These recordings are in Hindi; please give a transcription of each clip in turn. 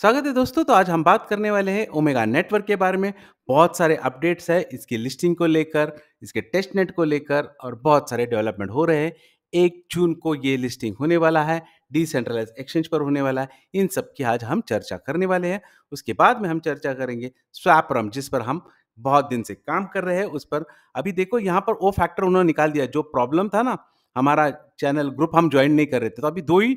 स्वागत है दोस्तों तो आज हम बात करने वाले हैं ओमेगा नेटवर्क के बारे में बहुत सारे अपडेट्स है इसकी लिस्टिंग को लेकर इसके टेस्ट नेट को लेकर और बहुत सारे डेवलपमेंट हो रहे हैं एक जून को ये लिस्टिंग होने वाला है डिसेंट्रलाइज एक्सचेंज पर होने वाला है इन सब की आज हम चर्चा करने वाले हैं उसके बाद में हम चर्चा करेंगे स्वैपरम जिस पर हम बहुत दिन से काम कर रहे हैं उस पर अभी देखो यहाँ पर वो फैक्टर उन्होंने निकाल दिया जो प्रॉब्लम था ना हमारा चैनल ग्रुप हम ज्वाइन नहीं कर रहे थे तो अभी दो ही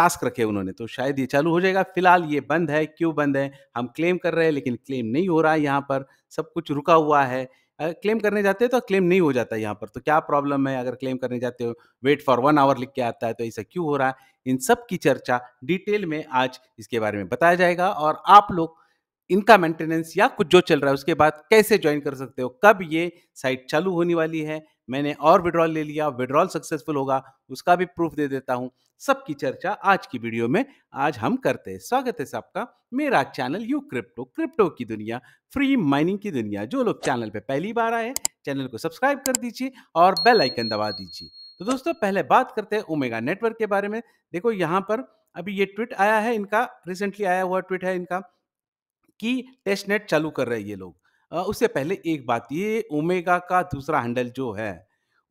टास्क रखे उन्होंने तो शायद ये चालू हो जाएगा फिलहाल ये बंद है क्यों बंद है हम क्लेम कर रहे हैं लेकिन क्लेम नहीं हो रहा है यहाँ पर सब कुछ रुका हुआ है क्लेम करने जाते हैं तो क्लेम नहीं हो जाता है यहाँ पर तो क्या प्रॉब्लम है अगर क्लेम करने जाते हो वेट फॉर वन आवर लिख के आता है तो ऐसा क्यों हो रहा है इन सब की चर्चा डिटेल में आज इसके बारे में बताया जाएगा और आप लोग इनका मेंटेनेंस या कुछ जो चल रहा है उसके बाद कैसे ज्वाइन कर सकते हो कब ये साइट चालू होने वाली है मैंने और विड्रॉल ले लिया विड्रॉल सक्सेसफुल होगा उसका भी प्रूफ दे देता हूँ सबकी चर्चा आज की वीडियो में आज हम करते हैं स्वागत है सबका मेरा चैनल यू क्रिप्टो क्रिप्टो की दुनिया फ्री माइनिंग की दुनिया जो लोग चैनल पे पहली बार आए चैनल को सब्सक्राइब कर दीजिए और बेल आइकन दबा दीजिए तो दोस्तों पहले बात करते हैं ओमेगा नेटवर्क के बारे में देखो यहाँ पर अभी ये ट्वीट आया है इनका रिसेंटली आया हुआ ट्वीट है इनका कि टेस्ट नेट चालू कर रहे हैं ये लोग उससे पहले एक बात ये ओमेगा का दूसरा हैंडल जो है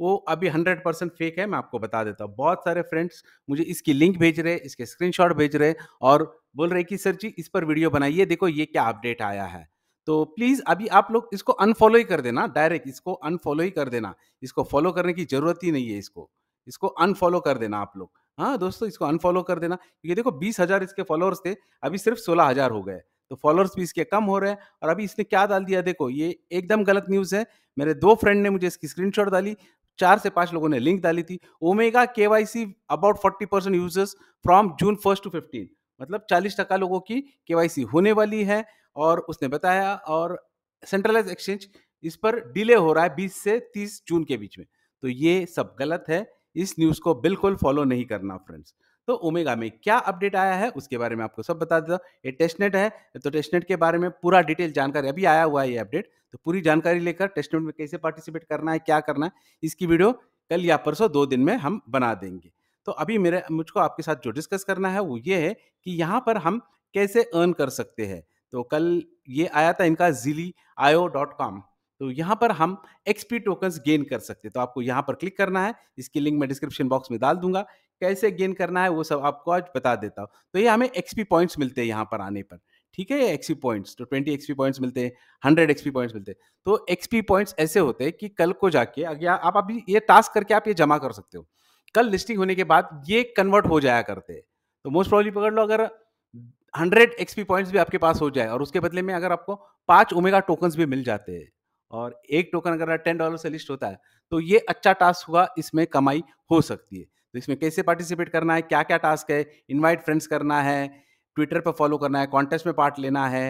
वो अभी हंड्रेड परसेंट फेक है मैं आपको बता देता हूँ बहुत सारे फ्रेंड्स मुझे इसकी लिंक भेज रहे हैं इसके स्क्रीनशॉट भेज रहे हैं और बोल रहे हैं कि सर जी इस पर वीडियो बनाइए देखो ये क्या अपडेट आया है तो प्लीज़ अभी आप लोग इसको अनफॉलो ही कर देना डायरेक्ट इसको अनफॉलो ही कर देना इसको फॉलो करने की ज़रूरत ही नहीं है इसको इसको अनफॉलो कर देना आप लोग हाँ दोस्तों इसको अनफॉलो कर देना क्योंकि देखो बीस हज़ार इसके फॉलोअर्स थे अभी सिर्फ सोलह हज़ार हो गए तो फॉलोअर्स भी इसके कम हो रहे हैं और अभी इसने क्या डाल दिया देखो ये एकदम गलत न्यूज़ है मेरे दो फ्रेंड ने मुझे इसकी स्क्रीनशॉट डाली चार से पांच लोगों ने लिंक डाली थी omega K Y C about forty percent users from June first to fifteen मतलब चालीस टका लोगों की के वाई सी होने वाली है और उसने बताया और सेंट्रलाइज एक्सचेंज इस पर डिले हो रहा है बीस से तीस जून के बीच में तो ये सब गलत है इस न्यूज़ को बिल्कुल फॉलो नहीं करना फ्रेंड्स तो ओमेगा में क्या अपडेट आया है उसके बारे में आपको सब बता देता ये टेस्टनेट है तो टेस्टनेट के बारे में पूरा डिटेल जानकारी अभी आया हुआ है ये अपडेट तो पूरी जानकारी लेकर टेस्टनेट में कैसे पार्टिसिपेट करना है क्या करना है इसकी वीडियो कल या परसों दो दिन में हम बना देंगे तो अभी मेरे मुझको आपके साथ जो डिस्कस करना है वो ये है कि यहाँ पर हम कैसे अर्न कर सकते हैं तो कल ये आया था इनका जिली आयो डॉट कॉम तो यहाँ पर हम एक्सपी टोकन्स गेन कर सकते हैं तो आपको यहाँ पर क्लिक करना है इसकी लिंक मैं डिस्क्रिप्शन बॉक्स में डाल दूंगा कैसे गेन करना है वो सब आपको आज बता देता हूँ तो ये हमें एक्सपी पॉइंट्स मिलते हैं यहाँ पर आने पर ठीक है ये एक्सपी पॉइंट्स तो ट्वेंटी एक्सपी पॉइंट्स मिलते हैं हंड्रेड एक्सपी पॉइंट्स मिलते हैं तो एक्सपी पॉइंट्स ऐसे होते हैं कि कल को जाके अगर आप अभी ये टास्क करके आप ये जमा कर सकते हो कल लिस्टिंग होने के बाद ये कन्वर्ट हो जाया करते हैं तो मोस्ट प्रॉब्लम पकड़ लो अगर हंड्रेड एक्सपी पॉइंट्स भी आपके पास हो जाए और उसके बदले में अगर आपको पाँच ओमेगा टोकन्स भी मिल जाते हैं और एक टोकन अगर टेन डॉलर से लिस्ट होता है तो ये अच्छा टास्क हुआ इसमें कमाई हो सकती है तो इसमें कैसे पार्टिसिपेट करना है क्या क्या टास्क है इनवाइट फ्रेंड्स करना है ट्विटर पर फॉलो करना है कॉन्टेस्ट में पार्ट लेना है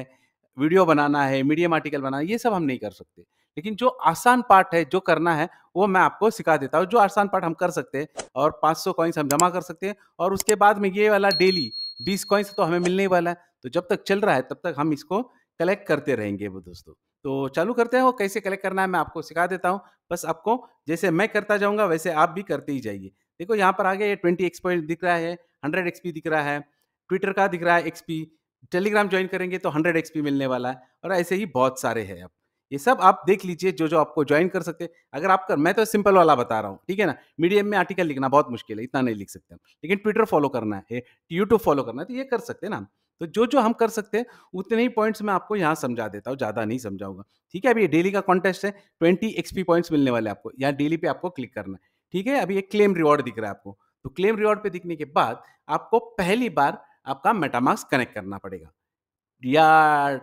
वीडियो बनाना है मीडियम आर्टिकल बनाना है ये सब हम नहीं कर सकते लेकिन जो आसान पार्ट है जो करना है वो मैं आपको सिखा देता हूँ जो आसान पार्ट हम कर सकते हैं और 500 सौ कॉइन्स हम जमा कर सकते हैं और उसके बाद में ये वाला डेली 20 कॉइन्स तो हमें मिलने वाला है तो जब तक चल रहा है तब तक हम इसको कलेक्ट करते रहेंगे वो दोस्तों तो चालू करते हैं वो कैसे कलेक्ट करना है मैं आपको सिखा देता हूँ बस आपको जैसे मैं करता जाऊँगा वैसे आप भी करते ही जाइए देखो यहाँ पर आगे ये ट्वेंटी पॉइंट दिख रहा है हंड्रेड एक्सपी दिख रहा है ट्विटर का दिख रहा है एक्सपी टेलीग्राम ज्वाइन करेंगे तो हंड्रेड एक्सपी मिलने वाला है और ऐसे ही बहुत सारे हैं अब ये सब आप देख लीजिए जो जो आपको ज्वाइन कर सकते हैं अगर आप कर मैं तो सिंपल वाला बता रहा हूँ ठीक है ना मीडियम में आर्टिकल लिखना बहुत मुश्किल है इतना नहीं लिख सकते हम लेकिन ट्विटर फॉलो करना है यूट्यूब फॉलो करना है तो ये कर सकते हैं ना तो जो जो हम कर सकते हैं उतने ही पॉइंट्स मैं आपको यहाँ समझा देता हूँ ज़्यादा नहीं समझाऊंगा ठीक है अभी ये डेली का कॉन्टेस्ट है ट्वेंटी एक्सपी पॉइंट्स मिलने वाले आपको यहाँ डेली पे आपको क्लिक करना है ठीक है अभी एक क्लेम रिवॉर्ड दिख रहा है आपको तो क्लेम रिवॉर्ड पे दिखने के बाद आपको पहली बार आपका मेटामार्क्स कनेक्ट करना पड़ेगा या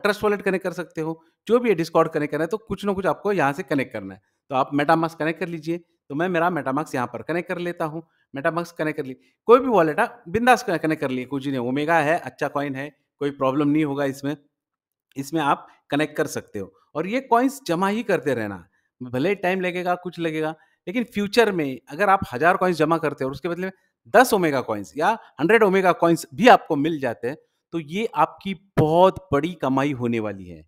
ट्रस्ट वॉलेट कनेक्ट कर सकते हो जो भी है डिस्कॉर्ड कनेक्ट करना है तो कुछ ना कुछ आपको यहाँ से कनेक्ट करना है तो आप मेटामार्क्स कनेक्ट कर लीजिए तो मैं मेरा मेटामार्क्स यहाँ पर कनेक्ट कर लेता हूँ मेटामार्क्स कनेक्ट कर ली कोई भी वॉलेट आप हाँ, बिंदास कनेक्ट कर लिए कुछ नहीं ओमेगा है अच्छा कॉइन है कोई प्रॉब्लम नहीं होगा इसमें इसमें आप कनेक्ट कर सकते हो और ये कॉइन्स जमा ही करते रहना भले टाइम लगेगा कुछ लगेगा लेकिन फ्यूचर में अगर आप हज़ार कॉइन्स जमा करते हो और उसके बदले में दस ओमेगा कॉइन्स या हंड्रेड ओमेगा कॉइन्स भी आपको मिल जाते हैं तो ये आपकी बहुत बड़ी कमाई होने वाली है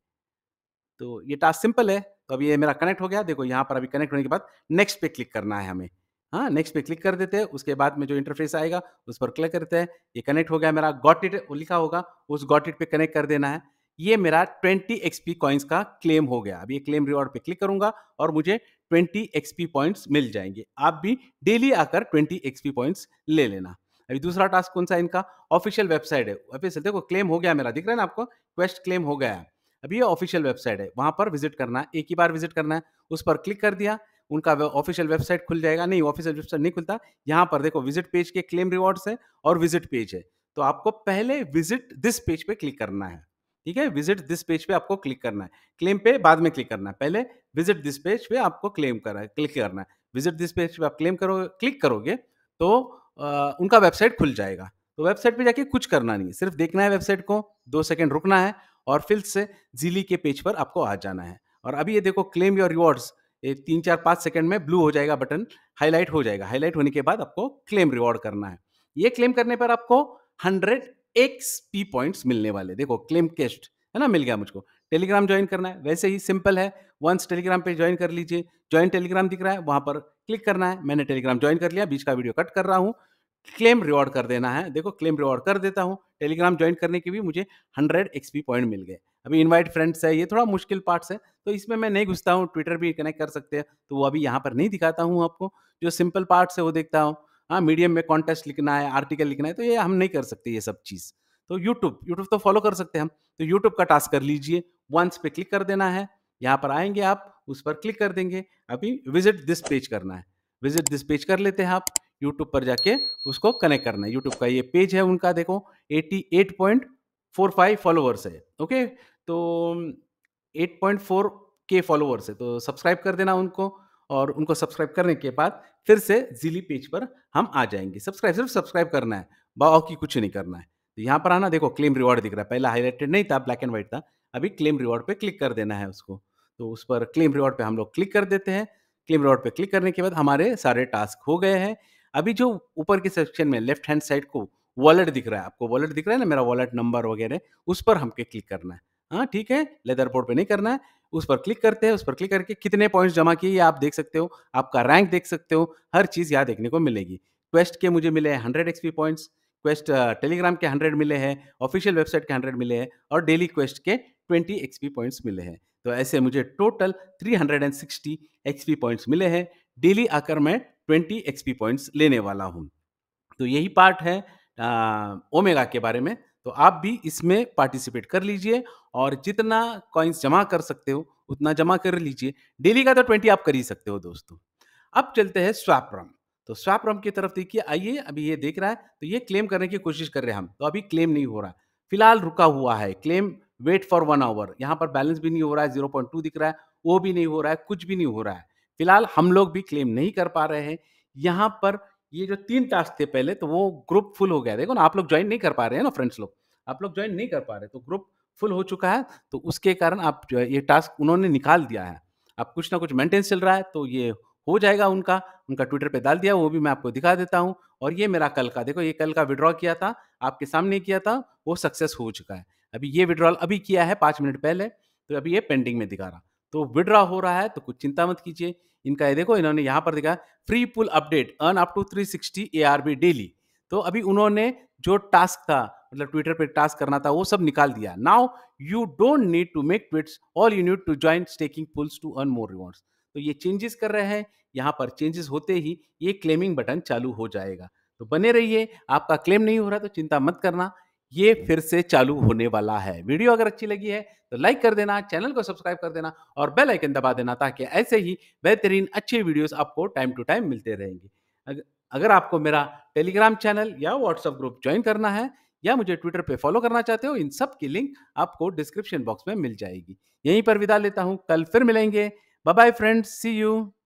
तो ये टास्क सिंपल है तो अभी ये मेरा कनेक्ट हो गया देखो यहाँ पर अभी कनेक्ट होने के बाद नेक्स्ट पे क्लिक करना है हमें हाँ नेक्स्ट पे क्लिक कर देते हैं उसके बाद में जो इंटरफेस आएगा उस पर क्लिक करते हैं ये कनेक्ट हो गया मेरा गॉट इट लिखा होगा उस गॉट इट पे कनेक्ट कर देना है ये मेरा 20 एक्सपी कॉइन्स का क्लेम हो गया अभी ये क्लेम रिवॉर्ड पे क्लिक करूंगा और मुझे 20 एक्सपी पॉइंट्स मिल जाएंगे आप भी डेली आकर 20 पी पॉइंट्स ले लेना अभी दूसरा टास्क कौन सा इनका ऑफिशियल वेबसाइट है देखो क्लेम हो गया मेरा दिख रहा है ना आपको क्वेस्ट क्लेम हो गया है अब ये ऑफिशियल वेबसाइट है वहाँ पर विजिट करना है एक ही बार विजिट करना है उस पर क्लिक कर दिया उनका ऑफिशियल वेबसाइट खुल जाएगा नहीं ऑफिशियल वेबसाइट नहीं खुलता यहाँ पर देखो विजिट पेज के क्लेम रिवॉर्ड्स है और विजिट पेज है तो आपको पहले विजिट दिस पेज पे क्लिक करना है ठीक है विजिट दिस पेज पे आपको क्लिक करना है क्लेम पे बाद में क्लिक करना है पहले विजिट दिस पेज पे आपको क्लेम करना है क्लिक करना है विजिट दिस पेज पे आप क्लेम करोगे क्लिक करोगे तो उनका वेबसाइट खुल जाएगा तो वेबसाइट पे जाके कुछ करना नहीं सिर्फ देखना है वेबसाइट को दो सेकंड रुकना है और फिल्थ से जिली के पेज पर आपको आ जाना है और अभी ये देखो क्लेम योर रिवॉर्ड्स ये तीन चार पाँच सेकंड में ब्लू हो जाएगा बटन हाईलाइट हो जाएगा हाईलाइट होने के बाद आपको क्लेम रिवॉर्ड करना है ये क्लेम करने पर आपको हंड्रेड एक्स पी पॉइंट्स मिलने वाले देखो क्लेम कैस्ट है ना मिल गया मुझको टेलीग्राम ज्वाइन करना है वैसे ही सिंपल है वंस टेलीग्राम पे ज्वाइन कर लीजिए ज्वाइन टेलीग्राम दिख रहा है वहाँ पर क्लिक करना है मैंने टेलीग्राम ज्वाइन कर लिया बीच का वीडियो कट कर रहा हूँ क्लेम रिवॉर्ड कर देना है देखो क्लेम रिवॉर्ड कर देता हूँ टेलीग्राम ज्वाइन करने के भी मुझे हंड्रेड एक्सपी पॉइंट मिल गए अभी इनवाइट फ्रेंड्स है ये थोड़ा मुश्किल पार्ट्स है तो इसमें मैं नहीं घुसता हूँ ट्विटर भी कनेक्ट कर सकते हैं तो वो अभी यहाँ पर नहीं दिखाता हूँ आपको जो सिंपल पार्ट्स है वो देखता हूँ हाँ मीडियम में कॉन्टेस्ट लिखना है आर्टिकल लिखना है तो ये हम नहीं कर सकते ये सब चीज़ तो यूट्यूब यूट्यूब तो फॉलो कर सकते हैं हम तो यूट्यूब का टास्क कर लीजिए वंस पे क्लिक कर देना है यहाँ पर आएंगे आप उस पर क्लिक कर देंगे अभी विजिट दिस पेज करना है विजिट दिस पेज कर लेते हैं आप यूट्यूब पर जाके उसको कनेक्ट करना है यूट्यूब का ये पेज है उनका देखो eight point four five followers है ओके तो एट पॉइंट फोर के फॉलोअर्स है तो सब्सक्राइब कर देना उनको और उनको सब्सक्राइब करने के बाद फिर से जिली पेज पर हम आ जाएंगे सब्सक्राइब सिर्फ सब्सक्राइब करना है बाओ की कुछ नहीं करना है तो यहाँ पर आना देखो क्लेम रिवॉर्ड दिख रहा है पहला हाईलाइटेड नहीं था ब्लैक एंड व्हाइट था अभी क्लेम रिवॉर्ड पे क्लिक कर देना है उसको तो उस पर क्लेम रिवॉर्ड पे हम लोग क्लिक कर देते हैं क्लेम रिवॉर्ड पे क्लिक करने के बाद हमारे सारे टास्क हो गए हैं अभी जो ऊपर के सेक्शन में लेफ्ट हैंड साइड को वॉलेट दिख रहा है आपको वॉलेट दिख रहा है ना मेरा वॉलेट नंबर वगैरह उस पर हमके क्लिक करना है हाँ ठीक है लेदर बोर्ड पर नहीं करना है उस पर क्लिक करते हैं उस पर क्लिक करके कितने पॉइंट्स जमा किए ये आप देख सकते हो आपका रैंक देख सकते हो हर चीज़ यहाँ देखने को मिलेगी क्वेस्ट के मुझे मिले हैं hundred XP points quest Telegram के हंड्रेड मिले हैं ऑफिशियल वेबसाइट के हंड्रेड मिले हैं और डेली क्वेस्ट के ट्वेंटी एक्सपी पॉइंट्स मिले हैं तो ऐसे मुझे total three hundred and sixty XP points मिले हैं डेली आकर मैं ट्वेंटी एक्सपी पॉइंट्स लेने वाला हूँ तो यही पार्ट है आ, ओमेगा के बारे में तो आप भी इसमें पार्टिसिपेट कर लीजिए और जितना कॉइन्स जमा कर सकते हो उतना जमा कर लीजिए डेली का तो ट्वेंटी आप कर ही सकते हो दोस्तों अब चलते हैं स्वाप्रम तो स्वाप्रम की तरफ देखिए आइए अभी ये देख रहा है तो ये क्लेम करने की कोशिश कर रहे हैं हम तो अभी क्लेम नहीं हो रहा फिलहाल रुका हुआ है claim wait for one hour यहाँ पर बैलेंस भी नहीं हो रहा है जीरो पॉइंट टू दिख रहा है वो भी नहीं हो रहा है कुछ भी नहीं हो रहा है फिलहाल हम लोग भी क्लेम नहीं कर पा रहे हैं यहाँ पर ये जो तीन टास्क थे पहले तो वो ग्रुप फुल हो गया देखो ना आप लोग ज्वाइन नहीं कर पा रहे हैं ना फ्रेंड्स लोग आप लोग ज्वाइन नहीं कर पा रहे तो ग्रुप फुल हो चुका है तो उसके कारण आप जो ये टास्क उन्होंने निकाल दिया है अब कुछ ना कुछ मेंटेनेंस चल रहा है तो ये हो जाएगा उनका उनका ट्विटर पे डाल दिया वो भी मैं आपको दिखा देता हूँ और ये मेरा कल का देखो ये कल का विड्रॉ किया था आपके सामने किया था वो सक्सेस हो चुका है अभी ये विड्रॉल अभी किया है पाँच मिनट पहले तो अभी ये पेंडिंग में दिखा रहा तो विड्रॉ हो रहा है तो कुछ चिंता मत कीजिए इनका ये देखो इन्होंने यहाँ पर देखा free pool update earn up to 360 sixty daily तो अभी उन्होंने जो टास्क था मतलब ट्विटर पे टास्क करना था वो सब निकाल दिया now you don't need to make tweets all you need to join staking pools to earn more rewards तो ये चेंजेस कर रहे हैं यहाँ पर चेंजेस होते ही ये क्लेमिंग बटन चालू हो जाएगा तो बने रहिए आपका क्लेम नहीं हो रहा तो चिंता मत करना ये फिर से चालू होने वाला है वीडियो अगर अच्छी लगी है तो लाइक कर देना चैनल को सब्सक्राइब कर देना और बेल आइकन दबा देना ताकि ऐसे ही बेहतरीन अच्छे वीडियोस आपको टाइम टू टाइम मिलते रहेंगे अगर आपको मेरा टेलीग्राम चैनल या व्हाट्सएप ग्रुप ज्वाइन करना है या मुझे ट्विटर पे फॉलो करना चाहते हो इन सब की लिंक आपको डिस्क्रिप्शन बॉक्स में मिल जाएगी यहीं पर विदा लेता हूँ कल फिर मिलेंगे bye bye friends see you